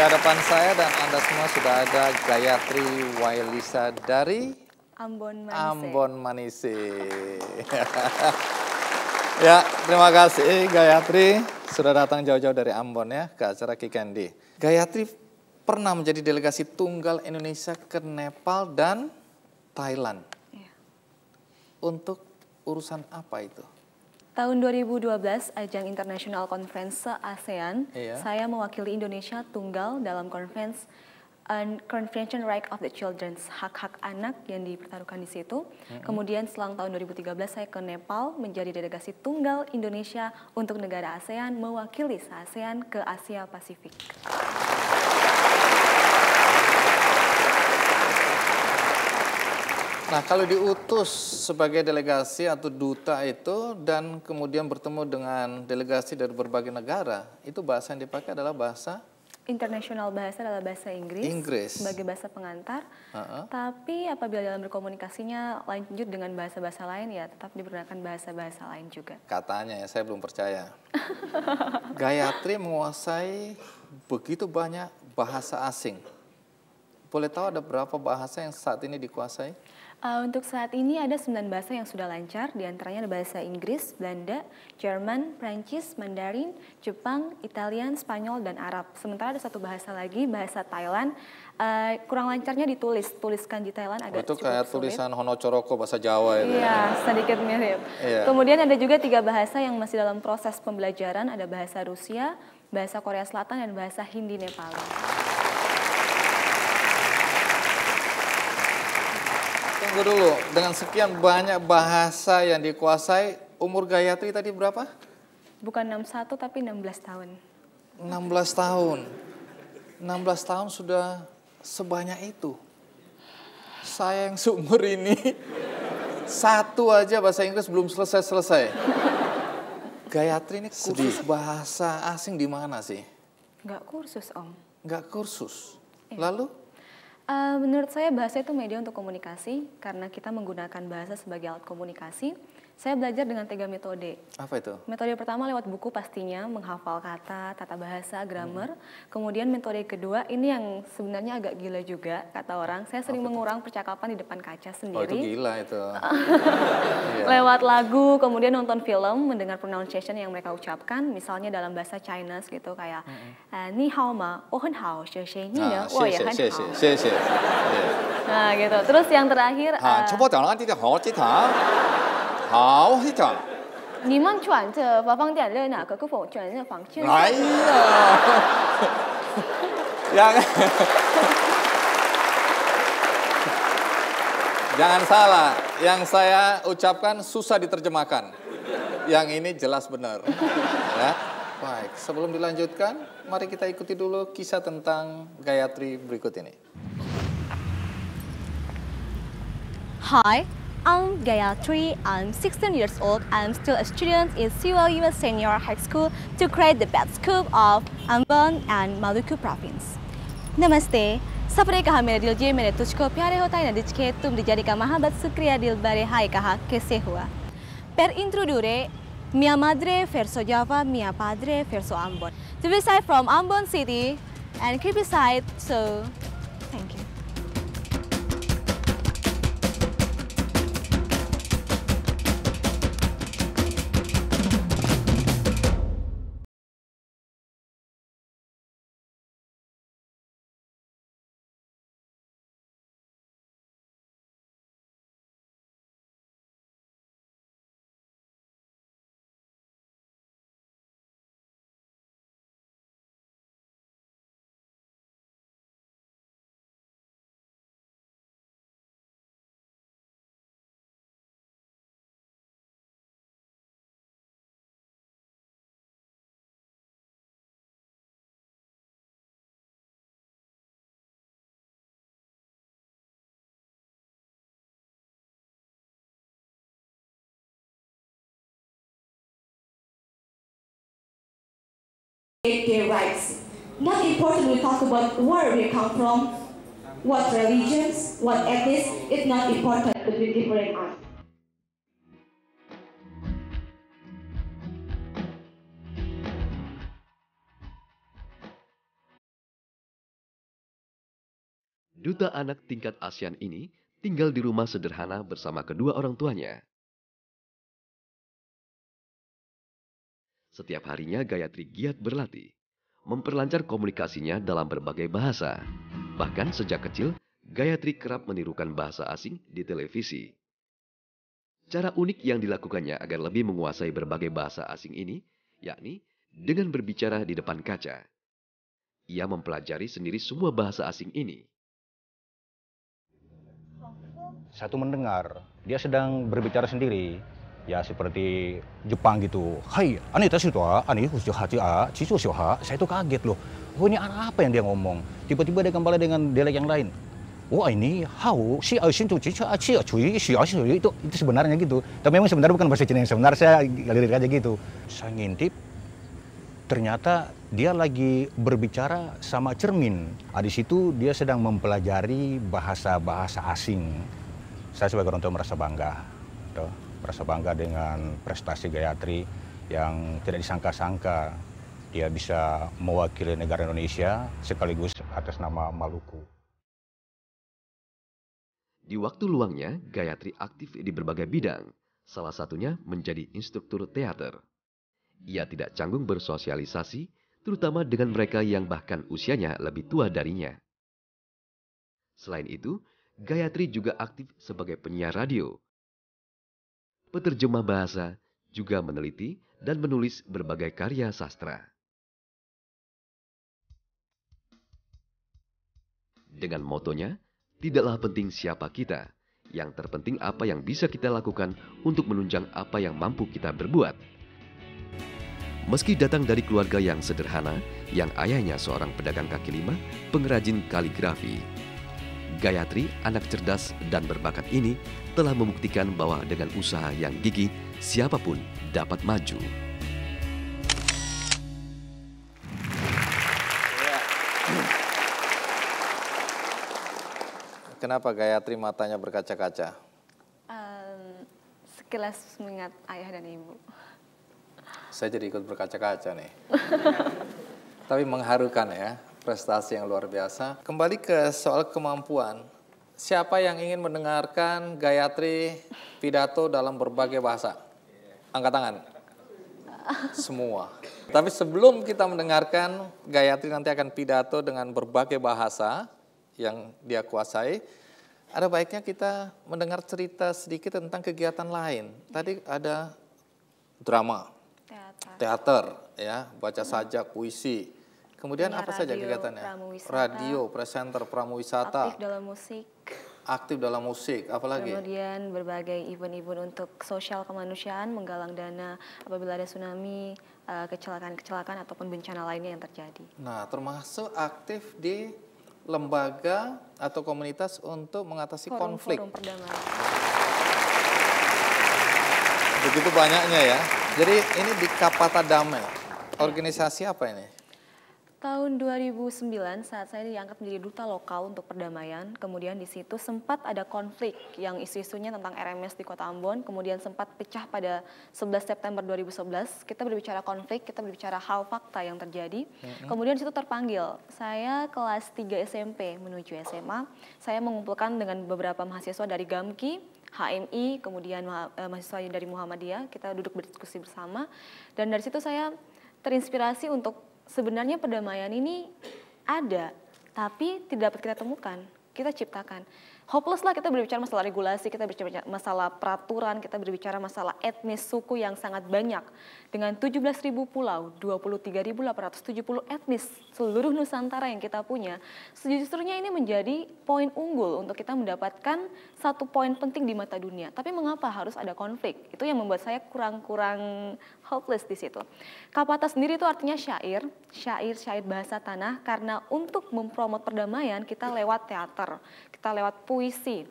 Di hadapan saya dan Anda semua sudah ada Gayatri Wailisa dari Ambon Manise. Ambon Manise. ya, terima kasih Gayatri sudah datang jauh-jauh dari Ambon ya ke acara Kikendi. Gayatri pernah menjadi delegasi tunggal Indonesia ke Nepal dan Thailand. Ya. Untuk urusan apa itu? Tahun 2012, ajang International Conference asean iya. saya mewakili Indonesia tunggal dalam conference and Convention Right of the Childrens hak-hak anak yang dipertaruhkan di situ. Mm-hmm. Kemudian selang tahun 2013 saya ke Nepal menjadi delegasi tunggal Indonesia untuk negara ASEAN mewakili asean ke Asia Pasifik. Nah, kalau diutus sebagai delegasi atau duta itu dan kemudian bertemu dengan delegasi dari berbagai negara, itu bahasa yang dipakai adalah bahasa internasional bahasa adalah bahasa Inggris, Inggris. sebagai bahasa pengantar. Uh -uh. Tapi apabila dalam berkomunikasinya lanjut dengan bahasa-bahasa lain ya tetap digunakan bahasa-bahasa lain juga. Katanya ya, saya belum percaya. Gayatri menguasai begitu banyak bahasa asing. Boleh tahu ada berapa bahasa yang saat ini dikuasai? Uh, untuk saat ini ada 9 bahasa yang sudah lancar, diantaranya ada bahasa Inggris, Belanda, Jerman, Prancis, Mandarin, Jepang, Italian, Spanyol, dan Arab. Sementara ada satu bahasa lagi, bahasa Thailand, uh, kurang lancarnya ditulis, tuliskan di Thailand agak oh, itu kayak sulit. tulisan Hono Coroko bahasa Jawa itu. Ya? Iya, sedikit mirip. Yeah. Kemudian ada juga tiga bahasa yang masih dalam proses pembelajaran, ada bahasa Rusia, bahasa Korea Selatan, dan bahasa Hindi Nepal. tunggu dulu. Dengan sekian banyak bahasa yang dikuasai, umur Gayatri tadi berapa? Bukan 61 tapi 16 tahun. 16 tahun. 16 tahun sudah sebanyak itu. Saya yang seumur ini satu aja bahasa Inggris belum selesai-selesai. Gayatri ini kursus Sedih. bahasa asing di mana sih? Enggak kursus, Om. Enggak kursus. Eh. Lalu Eh, menurut saya bahasa itu media untuk komunikasi karena kita menggunakan bahasa sebagai alat komunikasi. Saya belajar dengan tiga metode. Apa itu? Metode pertama lewat buku pastinya, menghafal kata, tata bahasa, grammar. Hmm. Kemudian metode kedua, ini yang sebenarnya agak gila juga kata orang. Saya sering mengurang percakapan di depan kaca sendiri. Oh itu gila itu. Iya. Lewat lagu, kemudian nonton film, mendengar pronunciation yang mereka ucapkan. Misalnya dalam bahasa Chinese gitu kayak, hmm. eh, Ni hao ma, oh hen hao, she she ni ah, oh, ya, wo ye hen hao. Nah gitu. Terus yang terakhir, ah, eh, Coba jangan uh, 好会讲。你们转着把放点热哪个？给我转着房间。哎呀，jangan jangan salah. Yang saya ucapkan susah diterjemahkan. Yang ini jelas benar. ya. Baik, sebelum dilanjutkan, mari kita ikuti dulu kisah tentang Gayatri berikut ini. Hai. I'm Gayatri, I'm 16 years old. I'm still a student in CYUS Senior High School to create the best scoop of Ambon and Maluku province. Namaste. सफरे कहा मेरे दिल ये मेरे तुझको प्यारे होता है नदिज के तुम दिजारी का महाबत शुक्रिया दिल बारे हाय कहा कैसे हुआ Per introdure, mia madre verso Java, mia padre verso Ambon. To be side from Ambon city and keep side so their rights. Not important we talk about where we come from, what religions, what ethnic, it's not important to be different us. Duta anak tingkat ASEAN ini tinggal di rumah sederhana bersama kedua orang tuanya. Setiap harinya Gayatri giat berlatih, memperlancar komunikasinya dalam berbagai bahasa. Bahkan sejak kecil, Gayatri kerap menirukan bahasa asing di televisi. Cara unik yang dilakukannya agar lebih menguasai berbagai bahasa asing ini, yakni dengan berbicara di depan kaca. Ia mempelajari sendiri semua bahasa asing ini. Satu mendengar, dia sedang berbicara sendiri ya seperti Jepang gitu. Hai, ani tas itu ah, ani khusus hati ah, cisu ha. Ah. Saya itu kaget loh. Oh ini apa yang dia ngomong? Tiba-tiba dia kembali dengan dialek yang lain. Wah oh, ini hau si asin tuh cici aci acuy si asin itu itu sebenarnya gitu. Tapi memang sebenarnya bukan bahasa Cina yang sebenarnya saya ngalirin aja gitu. Saya ngintip ternyata dia lagi berbicara sama cermin. Ah, di situ dia sedang mempelajari bahasa-bahasa asing. Saya sebagai orang tua merasa bangga. Tuh merasa bangga dengan prestasi Gayatri yang tidak disangka-sangka dia bisa mewakili negara Indonesia sekaligus atas nama Maluku. Di waktu luangnya, Gayatri aktif di berbagai bidang, salah satunya menjadi instruktur teater. Ia tidak canggung bersosialisasi, terutama dengan mereka yang bahkan usianya lebih tua darinya. Selain itu, Gayatri juga aktif sebagai penyiar radio peterjemah bahasa, juga meneliti dan menulis berbagai karya sastra. Dengan motonya, tidaklah penting siapa kita, yang terpenting apa yang bisa kita lakukan untuk menunjang apa yang mampu kita berbuat. Meski datang dari keluarga yang sederhana, yang ayahnya seorang pedagang kaki lima, pengrajin kaligrafi, Gayatri, anak cerdas dan berbakat ini telah membuktikan bahwa dengan usaha yang gigih, siapapun dapat maju. Iya. Kenapa Gayatri matanya berkaca-kaca? Um, sekilas mengingat ayah dan ibu. Saya jadi ikut berkaca-kaca nih. Tapi mengharukan ya prestasi yang luar biasa. Kembali ke soal kemampuan. Siapa yang ingin mendengarkan Gayatri pidato dalam berbagai bahasa? Angkat tangan. Semua. Tapi sebelum kita mendengarkan Gayatri nanti akan pidato dengan berbagai bahasa yang dia kuasai, ada baiknya kita mendengar cerita sedikit tentang kegiatan lain. Tadi ada drama, teater, teater ya, baca sajak, puisi Kemudian Punya apa radio, saja kegiatannya? Pramuwisata, radio, presenter, pramuwisata. Aktif dalam musik. Aktif dalam musik, apalagi? Kemudian berbagai event-event untuk sosial kemanusiaan, menggalang dana apabila ada tsunami, eh, kecelakaan-kecelakaan ataupun bencana lainnya yang terjadi. Nah, termasuk aktif di lembaga atau komunitas untuk mengatasi forum, konflik. Forum perdamaian. Begitu banyaknya ya. Jadi ini di Kapata Damel. Organisasi apa ini? Tahun 2009 saat saya diangkat menjadi duta lokal untuk perdamaian, kemudian di situ sempat ada konflik yang isu-isunya tentang RMS di Kota Ambon, kemudian sempat pecah pada 11 September 2011. Kita berbicara konflik, kita berbicara hal fakta yang terjadi. Kemudian di situ terpanggil, saya kelas 3 SMP menuju SMA, saya mengumpulkan dengan beberapa mahasiswa dari GAMKI, HMI, kemudian eh, mahasiswa dari Muhammadiyah, kita duduk berdiskusi bersama dan dari situ saya terinspirasi untuk sebenarnya perdamaian ini ada, tapi tidak dapat kita temukan, kita ciptakan hopeless lah kita berbicara masalah regulasi, kita berbicara masalah peraturan, kita berbicara masalah etnis suku yang sangat banyak. Dengan 17.000 pulau, 23.870 etnis seluruh Nusantara yang kita punya, sejujurnya ini menjadi poin unggul untuk kita mendapatkan satu poin penting di mata dunia. Tapi mengapa harus ada konflik? Itu yang membuat saya kurang-kurang hopeless di situ. Kapata sendiri itu artinya syair, syair, syair bahasa tanah karena untuk mempromot perdamaian kita lewat teater, kita lewat puisi puisi,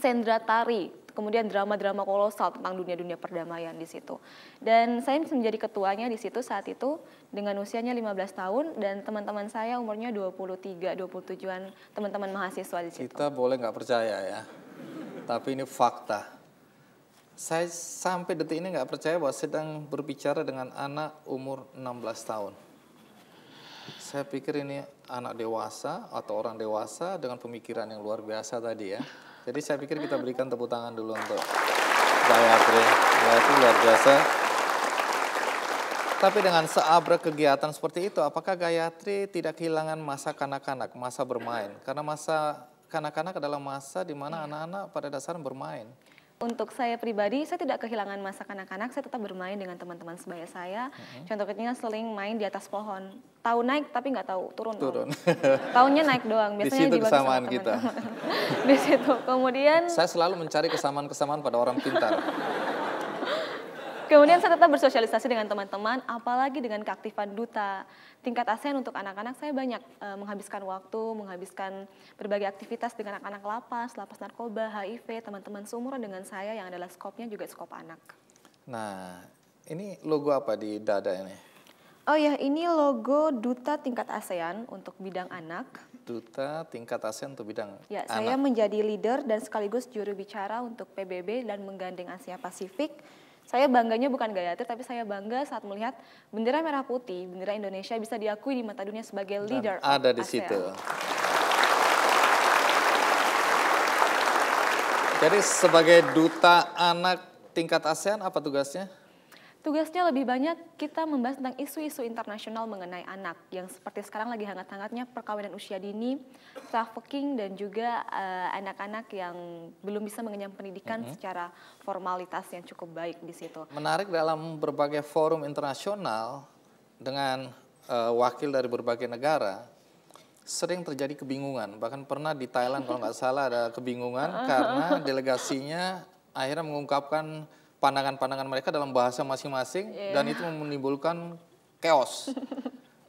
sendra tari, kemudian drama-drama kolosal tentang dunia-dunia perdamaian di situ. Dan saya menjadi ketuanya di situ saat itu dengan usianya 15 tahun dan teman-teman saya umurnya 23, 27-an teman-teman mahasiswa di situ. Kita boleh nggak percaya ya, tapi ini fakta. Saya sampai detik ini nggak percaya bahwa sedang berbicara dengan anak umur 16 tahun saya pikir ini anak dewasa atau orang dewasa dengan pemikiran yang luar biasa tadi ya. Jadi saya pikir kita berikan tepuk tangan dulu untuk Gayatri. Gayatri luar biasa. Tapi dengan seabrek kegiatan seperti itu, apakah Gayatri tidak kehilangan masa kanak-kanak, masa bermain? Karena masa kanak-kanak adalah masa di mana iya. anak-anak pada dasarnya bermain untuk saya pribadi, saya tidak kehilangan masa kanak-kanak. Saya tetap bermain dengan teman-teman sebaya saya. Mm-hmm. Contohnya seling main di atas pohon. Tahu naik tapi nggak tahu turun. Turun. Tahunnya naik doang. Biasanya di situ kesamaan kita. di situ. Kemudian. Saya selalu mencari kesamaan-kesamaan pada orang pintar. Kemudian saya tetap bersosialisasi dengan teman-teman, apalagi dengan keaktifan duta. Tingkat ASEAN untuk anak-anak saya banyak e, menghabiskan waktu, menghabiskan berbagai aktivitas dengan anak-anak lapas, lapas narkoba, HIV, teman-teman seumuran dengan saya yang adalah skopnya juga skop anak. Nah, ini logo apa di dada ini? Oh ya, ini logo Duta Tingkat ASEAN untuk bidang anak. Duta Tingkat ASEAN untuk bidang ya, anak. saya menjadi leader dan sekaligus juru bicara untuk PBB dan menggandeng Asia Pasifik saya bangganya bukan gaya tapi saya bangga saat melihat bendera merah putih, bendera Indonesia bisa diakui di mata dunia sebagai leader ada di ASEAN. situ. Jadi sebagai duta anak tingkat ASEAN apa tugasnya? Tugasnya lebih banyak kita membahas tentang isu-isu internasional mengenai anak yang seperti sekarang lagi hangat-hangatnya perkawinan usia dini, trafficking dan juga eh, anak-anak uh, yang belum bisa mengenyam pendidikan mm -hmm. secara formalitas yang cukup baik di situ. Menarik dalam berbagai forum internasional dengan uh, wakil dari berbagai negara sering terjadi kebingungan. Bahkan pernah di Thailand kalau nggak salah ada kebingungan karena delegasinya akhirnya mengungkapkan pandangan-pandangan mereka dalam bahasa masing-masing yeah. dan itu menimbulkan chaos.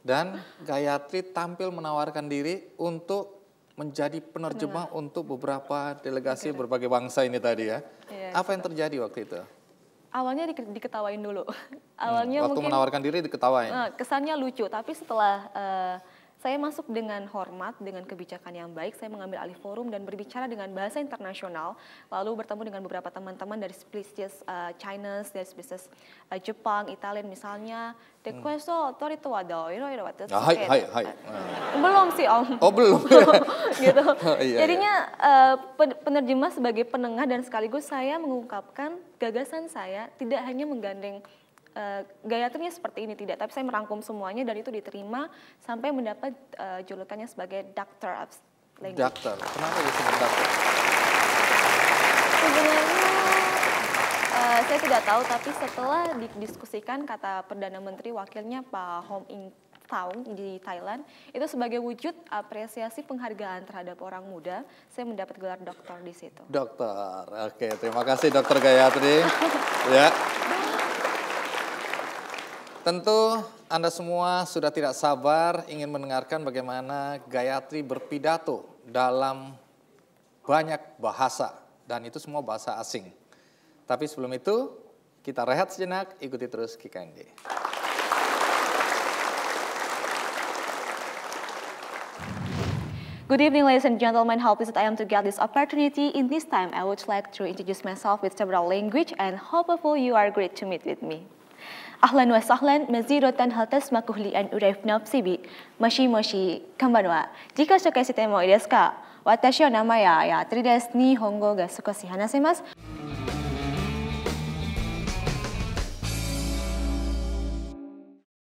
dan Gayatri tampil menawarkan diri untuk menjadi penerjemah Benar. untuk beberapa delegasi Benar. berbagai bangsa ini tadi ya. Yeah, Apa yang terjadi waktu itu? Awalnya diketawain dulu. Hmm, Awalnya hmm, waktu mungkin, menawarkan diri diketawain. Eh, kesannya lucu, tapi setelah uh, saya masuk dengan hormat, dengan kebijakan yang baik, saya mengambil alih forum dan berbicara dengan bahasa internasional, lalu bertemu dengan beberapa teman-teman dari spesies uh, eh, China, dari spesies uh, eh, Jepang, Italian misalnya. The hmm. question authority oh, itu ada, itu ada ah, Hai, hai, hai. Ah. Belum sih om. Oh belum. gitu. Oh, iya, iya. Jadinya uh, penerjemah sebagai penengah dan sekaligus saya mengungkapkan gagasan saya tidak hanya menggandeng uh, eh, gaya seperti ini tidak, tapi saya merangkum semuanya dan itu diterima sampai mendapat uh, julukannya sebagai Doctor of Language. Doctor, kenapa disebut Doctor? Sebenarnya eh, saya tidak tahu, tapi setelah didiskusikan kata Perdana Menteri wakilnya Pak Hom Ing Taung di Thailand itu sebagai wujud apresiasi penghargaan terhadap orang muda saya mendapat gelar doktor di situ. Dokter, oke terima kasih dokter Gayatri. ya. Tentu Anda semua sudah tidak sabar ingin mendengarkan bagaimana Gayatri berpidato dalam banyak bahasa dan itu semua bahasa asing. Tapi sebelum itu kita rehat sejenak, ikuti terus KKND. Good evening, ladies and gentlemen. How pleased I am to get this opportunity. In this time, I would like to introduce myself with several language and hopefully you are great to meet with me. اهلا وسهلا مزيرة هل تسمح لي ان اريف نفسي بي مشي مشي كم بنوا جيكا شكا ستمو اريسكا واتشيو ناما يا يا تريدس ني هونغو غسكو سيهانا سيماس